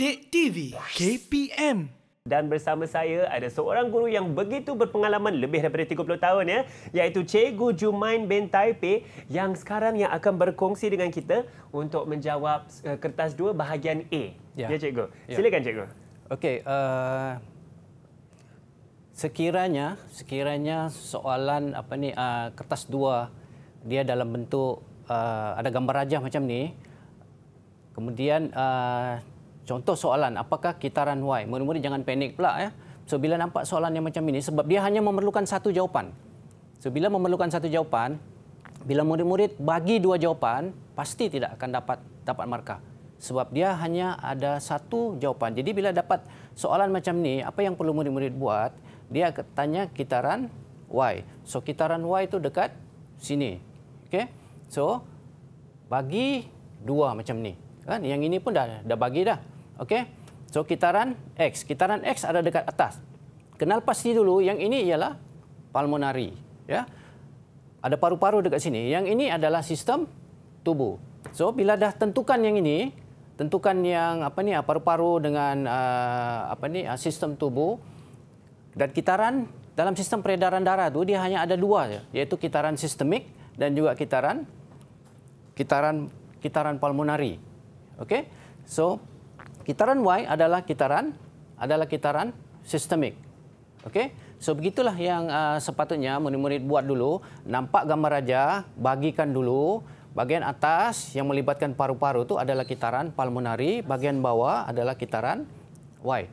Didik TV KPM. Dan bersama saya ada seorang guru yang begitu berpengalaman lebih daripada 30 tahun ya, iaitu Cikgu Jumain bin Taipei yang sekarang yang akan berkongsi dengan kita untuk menjawab uh, kertas 2 bahagian A. Ya, ya Cikgu. Ya. Silakan ya. Cikgu. Okey, uh, sekiranya sekiranya soalan apa ni uh, kertas 2 dia dalam bentuk uh, ada gambar rajah macam ni, kemudian uh, Contoh soalan, apakah kitaran Y? Murid-murid jangan panik pula. Ya. So, bila nampak soalan yang macam ini, sebab dia hanya memerlukan satu jawapan. So, bila memerlukan satu jawapan, bila murid-murid bagi dua jawapan, pasti tidak akan dapat dapat markah. Sebab dia hanya ada satu jawapan. Jadi, bila dapat soalan macam ini, apa yang perlu murid-murid buat? Dia tanya kitaran Y. So, kitaran Y itu dekat sini. Okay? So, bagi dua macam ni. Kan? Yang ini pun dah, dah bagi dah. Okey. So kitaran X, kitaran X ada dekat atas. Kenal pasti dulu yang ini ialah pulmonari, ya. Ada paru-paru dekat sini. Yang ini adalah sistem tubuh. So bila dah tentukan yang ini, tentukan yang apa ni ah, paru-paru dengan uh, apa ni ah, sistem tubuh dan kitaran dalam sistem peredaran darah tu dia hanya ada dua ya, iaitu kitaran sistemik dan juga kitaran kitaran kitaran pulmonari. Okey? So kitaran Y adalah kitaran adalah kitaran sistemik. Okey. So begitulah yang uh, sepatutnya murid-murid buat dulu, nampak gambar raja, bagikan dulu bahagian atas yang melibatkan paru-paru itu adalah kitaran pulmonari, bahagian bawah adalah kitaran Y.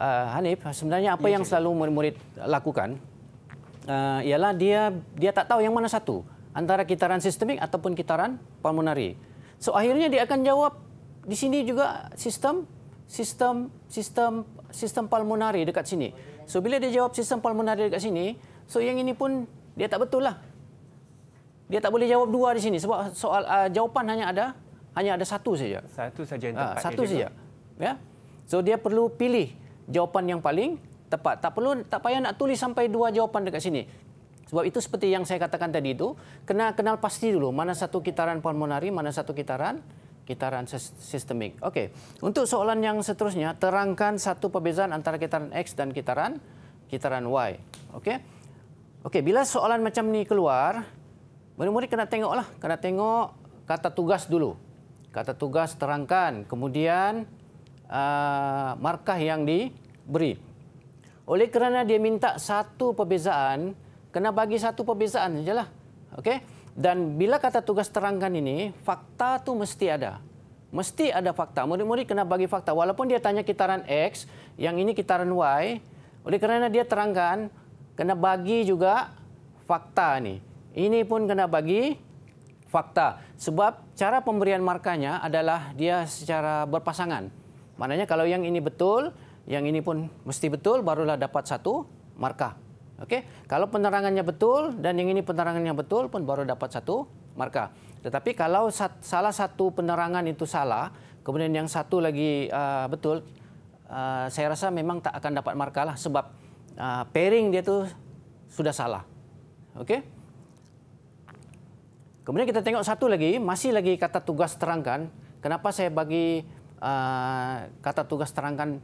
Uh, Hanif, sebenarnya apa ya, yang cik. selalu murid-murid lakukan? Uh, ialah dia dia tak tahu yang mana satu, antara kitaran sistemik ataupun kitaran pulmonari. So akhirnya dia akan jawab di sini juga sistem sistem sistem sistem pulmonari dekat sini. So bila dia jawab sistem pulmonari dekat sini, so yang ini pun dia tak betul lah. Dia tak boleh jawab dua di sini sebab soal uh, jawapan hanya ada hanya ada satu saja. Satu saja yang ah, tepat. Uh, satu saja. Ya. So dia perlu pilih jawapan yang paling tepat. Tak perlu tak payah nak tulis sampai dua jawapan dekat sini. Sebab itu seperti yang saya katakan tadi itu, kena kenal pasti dulu mana satu kitaran pulmonari, mana satu kitaran Kitaran sistemik. Okey. untuk soalan yang seterusnya, terangkan satu perbezaan antara kitaran X dan kitaran kitaran Y. Okey. Okey. bila soalan macam ni keluar, murid-murid kena tengoklah, kena tengok kata tugas dulu. Kata tugas terangkan, kemudian uh, markah yang diberi. Oleh kerana dia minta satu perbezaan, kena bagi satu perbezaan sajalah. Okey. Dan bila kata tugas terangkan ini, fakta tu mesti ada. Mesti ada fakta. Murid-murid kena bagi fakta. Walaupun dia tanya kitaran X, yang ini kitaran Y. Oleh kerana dia terangkan, kena bagi juga fakta ini. Ini pun kena bagi fakta. Sebab cara pemberian markahnya adalah dia secara berpasangan. Maknanya kalau yang ini betul, yang ini pun mesti betul, barulah dapat satu markah. Okay, kalau penerangannya betul dan yang ini penerangannya betul pun baru dapat satu markah. Tetapi kalau sat, salah satu penerangan itu salah, kemudian yang satu lagi uh, betul, uh, saya rasa memang tak akan dapat markah lah sebab uh, pairing dia tu sudah salah. Okay. Kemudian kita tengok satu lagi, masih lagi kata tugas terangkan. Kenapa saya bagi uh, kata tugas terangkan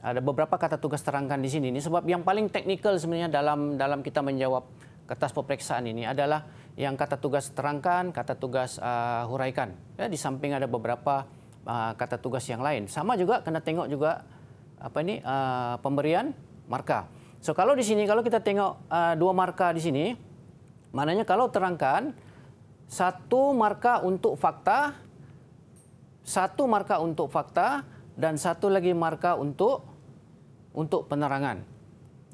ada beberapa kata tugas terangkan di sini ini sebab yang paling teknikal sebenarnya dalam dalam kita menjawab kertas pemeriksaan ini adalah yang kata tugas terangkan, kata tugas uh, huraikan. Ya, di samping ada beberapa uh, kata tugas yang lain. Sama juga kena tengok juga apa ini uh, pemberian marka. So kalau di sini kalau kita tengok uh, dua marka di sini, mananya kalau terangkan satu marka untuk fakta, satu marka untuk fakta dan satu lagi marka untuk untuk penerangan.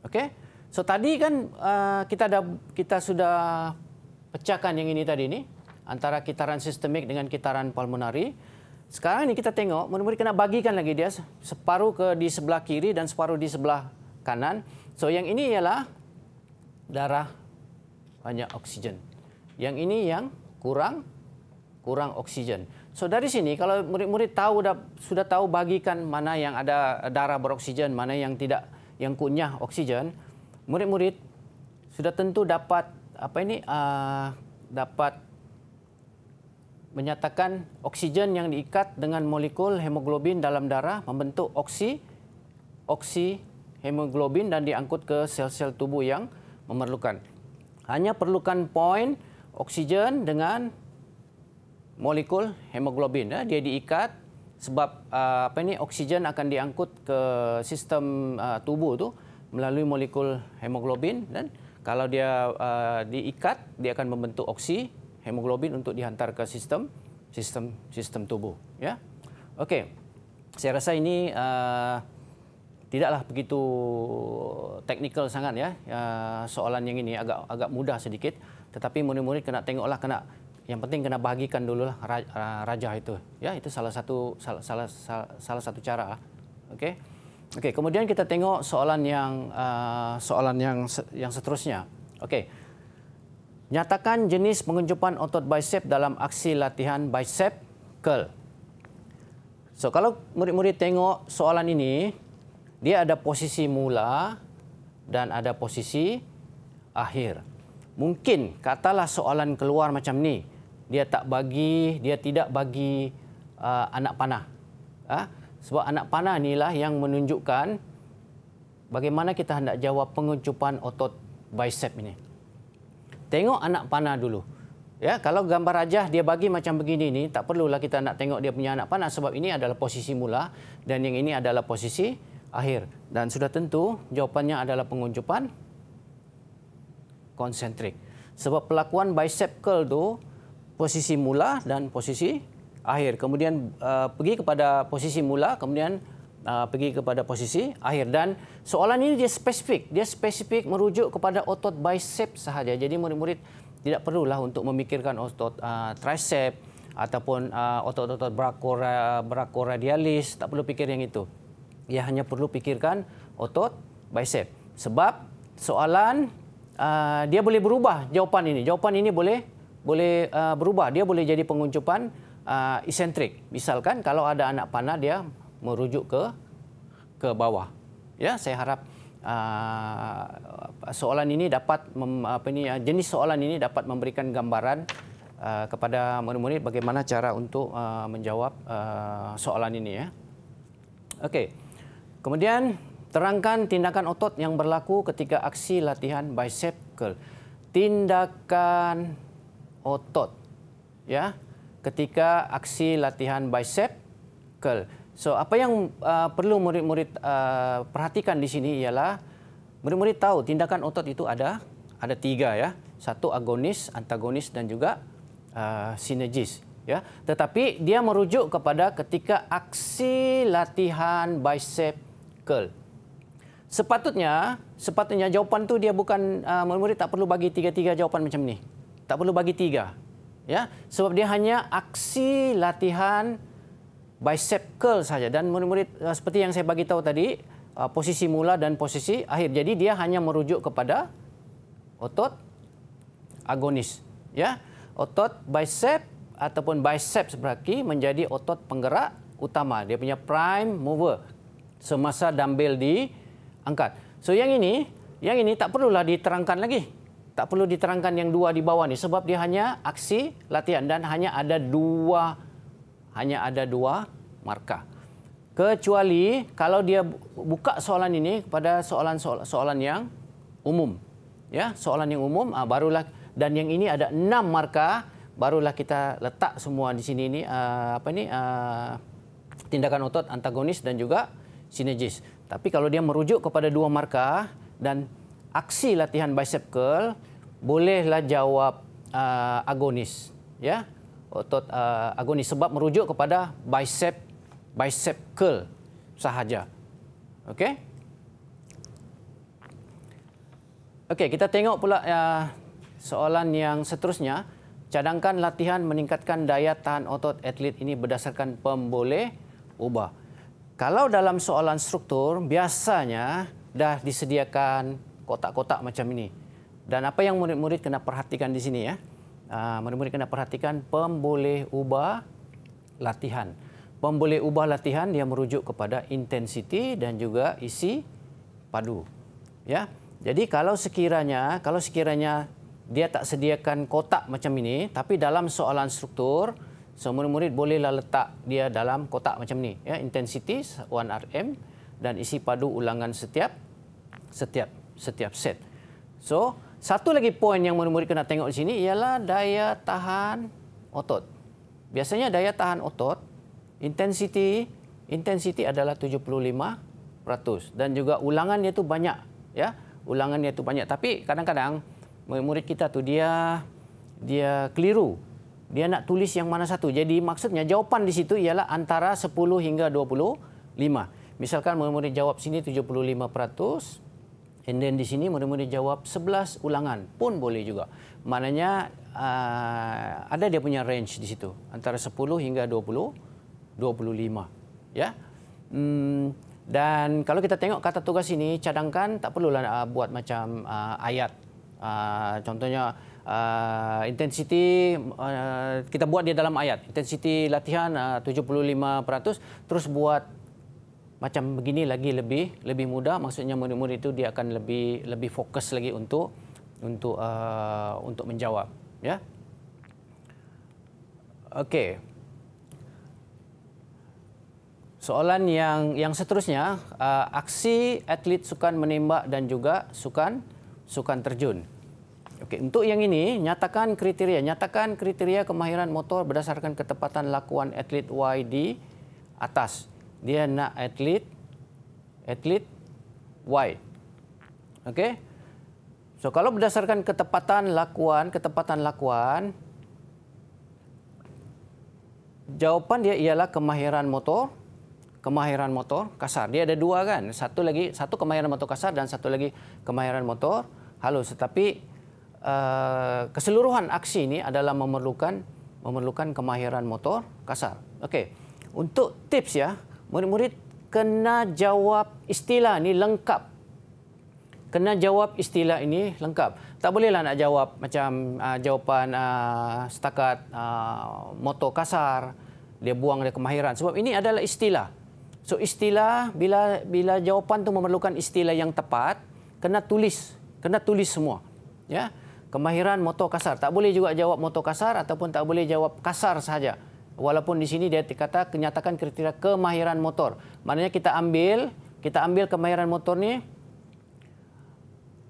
Okey. So tadi kan uh, kita dah kita sudah pecahkan yang ini tadi ni antara kitaran sistemik dengan kitaran pulmonari. Sekarang ni kita tengok murid-murid kena bagikan lagi dia separuh ke di sebelah kiri dan separuh di sebelah kanan. So yang ini ialah darah banyak oksigen. Yang ini yang kurang kurang oksigen. So dari sini kalau murid-murid tahu dah, sudah tahu bagikan mana yang ada darah beroksigen, mana yang tidak yang kunyah oksigen, murid-murid sudah tentu dapat apa ini uh, dapat menyatakan oksigen yang diikat dengan molekul hemoglobin dalam darah membentuk oksi oksi hemoglobin dan diangkut ke sel-sel tubuh yang memerlukan. Hanya perlukan poin oksigen dengan molekul hemoglobin ya, dia diikat sebab ah, apa ini oksigen akan diangkut ke sistem ah, tubuh tu melalui molekul hemoglobin dan kalau dia ah, diikat dia akan membentuk oksi hemoglobin untuk dihantar ke sistem sistem sistem tubuh ya okey saya rasa ini uh, tidaklah begitu teknikal sangat ya uh, soalan yang ini agak agak mudah sedikit tetapi murid-murid kena tengoklah kena yang penting kena bagikan dulu lah raja itu. Ya, itu salah satu salah salah salah satu cara. lah, okay? Okay kemudian kita tengok soalan yang uh, soalan yang yang seterusnya. okay? Nyatakan jenis pengunjupan otot bicep dalam aksi latihan bicep curl. So, kalau murid-murid tengok soalan ini, dia ada posisi mula dan ada posisi akhir. Mungkin katalah soalan keluar macam ni dia tak bagi, dia tidak bagi uh, anak panah. Uh, sebab anak panah inilah yang menunjukkan bagaimana kita hendak jawab pengecupan otot bicep ini. Tengok anak panah dulu. Ya, kalau gambar rajah dia bagi macam begini ni, tak perlulah kita nak tengok dia punya anak panah sebab ini adalah posisi mula dan yang ini adalah posisi akhir. Dan sudah tentu jawapannya adalah pengunjupan konsentrik. Sebab pelakuan bicep curl tu posisi mula dan posisi akhir. Kemudian uh, pergi kepada posisi mula, kemudian uh, pergi kepada posisi akhir. Dan soalan ini dia spesifik. Dia spesifik merujuk kepada otot bicep sahaja. Jadi murid-murid tidak perlulah untuk memikirkan otot uh, tricep ataupun uh, otot-otot radialis. Tak perlu fikir yang itu. Ia hanya perlu fikirkan otot bicep. Sebab soalan uh, dia boleh berubah jawapan ini. Jawapan ini boleh boleh uh, berubah. Dia boleh jadi penguncupan uh, isentrik. Misalkan kalau ada anak panah dia merujuk ke ke bawah. Ya, saya harap uh, soalan ini dapat mem, apa ini uh, jenis soalan ini dapat memberikan gambaran uh, kepada murid-murid bagaimana cara untuk uh, menjawab uh, soalan ini ya. Okey. Kemudian terangkan tindakan otot yang berlaku ketika aksi latihan bicep curl. Tindakan otot ya ketika aksi latihan bicep curl. So apa yang uh, perlu murid-murid uh, perhatikan di sini ialah murid-murid tahu tindakan otot itu ada ada tiga ya. Satu agonis, antagonis dan juga uh, sinergis ya. Tetapi dia merujuk kepada ketika aksi latihan bicep curl. Sepatutnya, sepatutnya jawapan tu dia bukan uh, murid-murid tak perlu bagi tiga-tiga jawapan macam ni tak perlu bagi tiga. Ya, sebab dia hanya aksi latihan bicep curl saja dan murid-murid eh, seperti yang saya bagi tahu tadi eh, posisi mula dan posisi akhir. Jadi dia hanya merujuk kepada otot agonis, ya. Otot bicep ataupun biceps braki menjadi otot penggerak utama. Dia punya prime mover semasa dumbbell diangkat. So yang ini, yang ini tak perlulah diterangkan lagi tak perlu diterangkan yang dua di bawah ni sebab dia hanya aksi latihan dan hanya ada dua hanya ada dua markah. Kecuali kalau dia buka soalan ini kepada soalan soalan yang umum. Ya, soalan yang umum ah, barulah dan yang ini ada enam markah barulah kita letak semua di sini ini ah, apa ni ah, tindakan otot antagonis dan juga sinergis. Tapi kalau dia merujuk kepada dua markah dan aksi latihan bicep curl bolehlah jawab uh, agonis ya otot uh, agonis sebab merujuk kepada bicep bicep curl sahaja okey okey kita tengok pula uh, soalan yang seterusnya cadangkan latihan meningkatkan daya tahan otot atlet ini berdasarkan pemboleh ubah kalau dalam soalan struktur biasanya dah disediakan kotak-kotak macam ini. Dan apa yang murid-murid kena perhatikan di sini ya? Ah, murid-murid kena perhatikan pemboleh ubah latihan. Pemboleh ubah latihan dia merujuk kepada intensiti dan juga isi padu. Ya. Jadi kalau sekiranya kalau sekiranya dia tak sediakan kotak macam ini, tapi dalam soalan struktur, so murid-murid bolehlah letak dia dalam kotak macam ini. Ya, intensity 1 RM dan isi padu ulangan setiap setiap setiap set. So, satu lagi poin yang murid-murid kena tengok di sini ialah daya tahan otot. Biasanya daya tahan otot, intensity intensity adalah 75% dan juga ulangan dia tu banyak, ya. Ulangan dia tu banyak tapi kadang-kadang murid kita tu dia dia keliru. Dia nak tulis yang mana satu. Jadi maksudnya jawapan di situ ialah antara 10 hingga 25. Misalkan murid-murid jawab sini 75%, And then di sini murid-murid jawab 11 ulangan pun boleh juga. Maknanya uh, ada dia punya range di situ. Antara 10 hingga 20, 25. Ya. Hmm, dan kalau kita tengok kata tugas ini, cadangkan tak perlulah uh, buat macam uh, ayat. Uh, contohnya uh, intensity uh, kita buat dia dalam ayat. intensiti latihan uh, 75% terus buat macam begini lagi lebih lebih mudah maksudnya murid-murid itu dia akan lebih lebih fokus lagi untuk untuk uh, untuk menjawab ya okey soalan yang yang seterusnya uh, aksi atlet sukan menembak dan juga sukan sukan terjun okey untuk yang ini nyatakan kriteria nyatakan kriteria kemahiran motor berdasarkan ketepatan lakuan atlet YD atas dia nak atlet atlet wide. Okey. So kalau berdasarkan ketepatan lakuan, ketepatan lakuan jawapan dia ialah kemahiran motor, kemahiran motor kasar. Dia ada dua kan? Satu lagi satu kemahiran motor kasar dan satu lagi kemahiran motor halus. Tetapi uh, keseluruhan aksi ini adalah memerlukan memerlukan kemahiran motor kasar. Okey. Untuk tips ya, murid-murid kena jawab istilah ni lengkap. Kena jawab istilah ini lengkap. Tak bolehlah nak jawab macam uh, jawapan uh, setakat uh, motor kasar, dia buang dia kemahiran. Sebab ini adalah istilah. So istilah bila bila jawapan tu memerlukan istilah yang tepat, kena tulis, kena tulis semua. Ya. Kemahiran motor kasar. Tak boleh juga jawab motor kasar ataupun tak boleh jawab kasar sahaja walaupun di sini dia kata kenyatakan kriteria kemahiran motor. Maknanya kita ambil, kita ambil kemahiran motor ni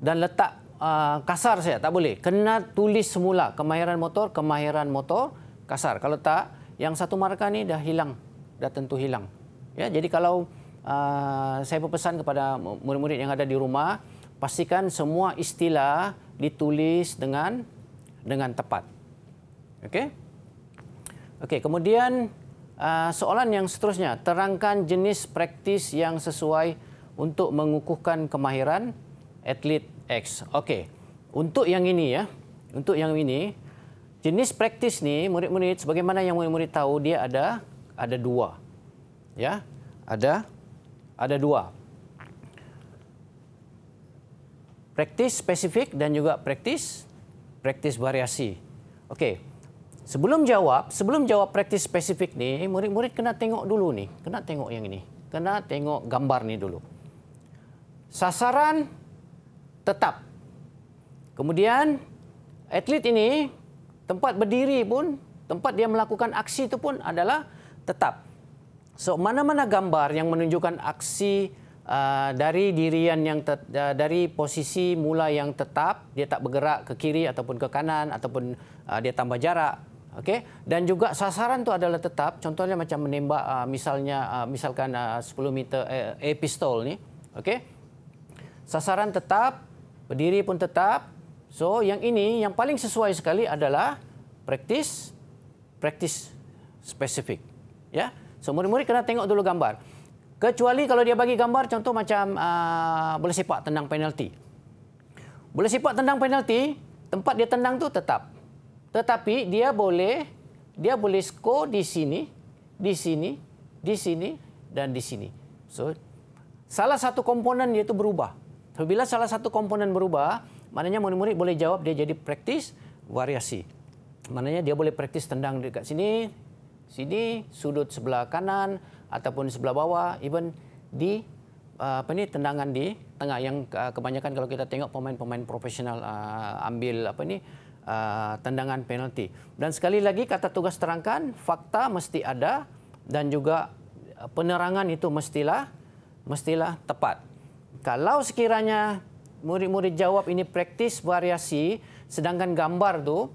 dan letak uh, kasar saja, tak boleh. Kena tulis semula kemahiran motor, kemahiran motor kasar. Kalau tak, yang satu markah ni dah hilang, dah tentu hilang. Ya, jadi kalau uh, saya berpesan kepada murid-murid yang ada di rumah, pastikan semua istilah ditulis dengan dengan tepat. Okey? Okey, kemudian uh, soalan yang seterusnya, terangkan jenis praktis yang sesuai untuk mengukuhkan kemahiran atlet X. Okey. Untuk yang ini ya, untuk yang ini jenis praktis ni murid-murid sebagaimana yang murid-murid tahu dia ada ada dua. Ya, ada ada dua. Praktis spesifik dan juga praktis praktis variasi. Okey. Sebelum jawab, sebelum jawab praktis spesifik ni, murid-murid kena tengok dulu ni. Kena tengok yang ini. Kena tengok gambar ni dulu. Sasaran tetap. Kemudian atlet ini tempat berdiri pun, tempat dia melakukan aksi itu pun adalah tetap. So mana-mana gambar yang menunjukkan aksi uh, dari dirian yang te- uh, dari posisi mula yang tetap, dia tak bergerak ke kiri ataupun ke kanan ataupun uh, dia tambah jarak, okey dan juga sasaran tu adalah tetap contohnya macam menembak uh, misalnya uh, misalkan ah, uh, 10 meter uh, pistol ni okey sasaran tetap berdiri pun tetap so yang ini yang paling sesuai sekali adalah praktis praktis spesifik ya yeah? so murid-murid kena tengok dulu gambar kecuali kalau dia bagi gambar contoh macam uh, boleh sepak tendang penalti boleh sepak tendang penalti tempat dia tendang tu tetap tetapi dia boleh dia boleh skor di sini, di sini, di sini dan di sini. So salah satu komponen dia itu berubah. Bila salah satu komponen berubah, maknanya murid-murid boleh jawab dia jadi praktis variasi. Maknanya dia boleh praktis tendang dekat sini, sini, sudut sebelah kanan ataupun sebelah bawah, even di uh, apa ni tendangan di tengah yang uh, kebanyakan kalau kita tengok pemain-pemain profesional uh, ambil apa ni uh, tendangan penalti. Dan sekali lagi kata tugas terangkan, fakta mesti ada dan juga uh, penerangan itu mestilah mestilah tepat. Kalau sekiranya murid-murid jawab ini praktis variasi sedangkan gambar tu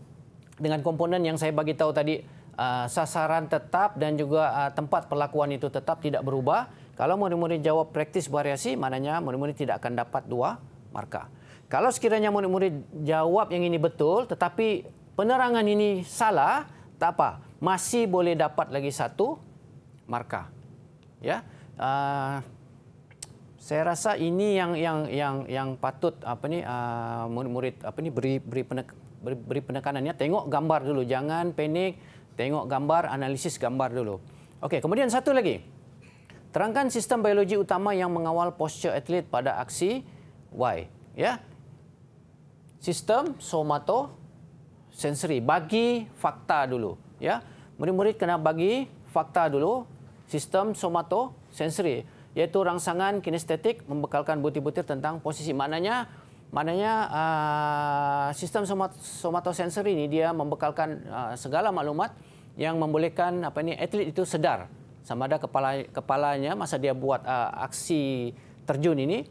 dengan komponen yang saya bagi tahu tadi uh, sasaran tetap dan juga uh, tempat perlakuan itu tetap tidak berubah kalau murid-murid jawab praktis variasi maknanya murid-murid tidak akan dapat dua markah kalau sekiranya murid-murid jawab yang ini betul tetapi penerangan ini salah, tak apa. Masih boleh dapat lagi satu markah. Ya. Uh, saya rasa ini yang yang yang yang patut apa ni ah, murid-murid uh, apa ni beri beri penek beri, penekanannya Tengok gambar dulu, jangan panik. Tengok gambar, analisis gambar dulu. Okey, kemudian satu lagi. Terangkan sistem biologi utama yang mengawal postur atlet pada aksi Y. Ya, sistem somato sensory bagi fakta dulu ya murid-murid kena bagi fakta dulu sistem somato sensory iaitu rangsangan kinestetik membekalkan butir-butir tentang posisi maknanya maknanya uh, sistem somat somato sensory ini dia membekalkan uh, segala maklumat yang membolehkan apa ini atlet itu sedar sama ada kepala kepalanya masa dia buat uh, aksi terjun ini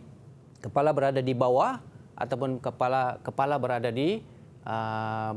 kepala berada di bawah ataupun kepala kepala berada di uh,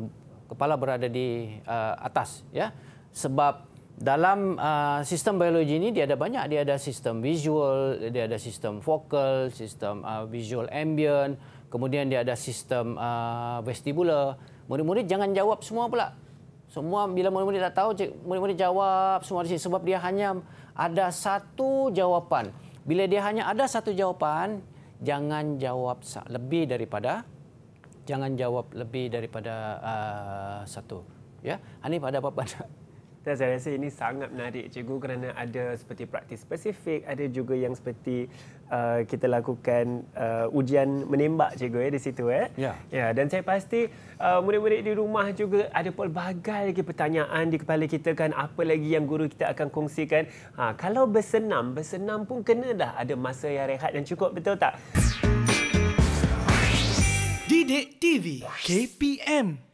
kepala berada di uh, atas ya sebab dalam uh, sistem biologi ini dia ada banyak dia ada sistem visual dia ada sistem vocal sistem uh, visual ambient kemudian dia ada sistem uh, vestibular murid-murid jangan jawab semua pula semua bila murid-murid tak tahu murid-murid jawab semua di sini sebab dia hanya ada satu jawapan bila dia hanya ada satu jawapan jangan jawab lebih daripada jangan jawab lebih daripada uh, satu ya ini pada apa Dan saya rasa ini sangat menarik cikgu kerana ada seperti praktis spesifik, ada juga yang seperti uh, kita lakukan uh, ujian menembak cikgu ya di situ eh. Ya. ya dan saya pasti uh, murid-murid di rumah juga ada pelbagai lagi pertanyaan di kepala kita kan apa lagi yang guru kita akan kongsikan. Ha, kalau bersenam, bersenam pun kena dah ada masa yang rehat yang cukup betul tak? Didik TV KPM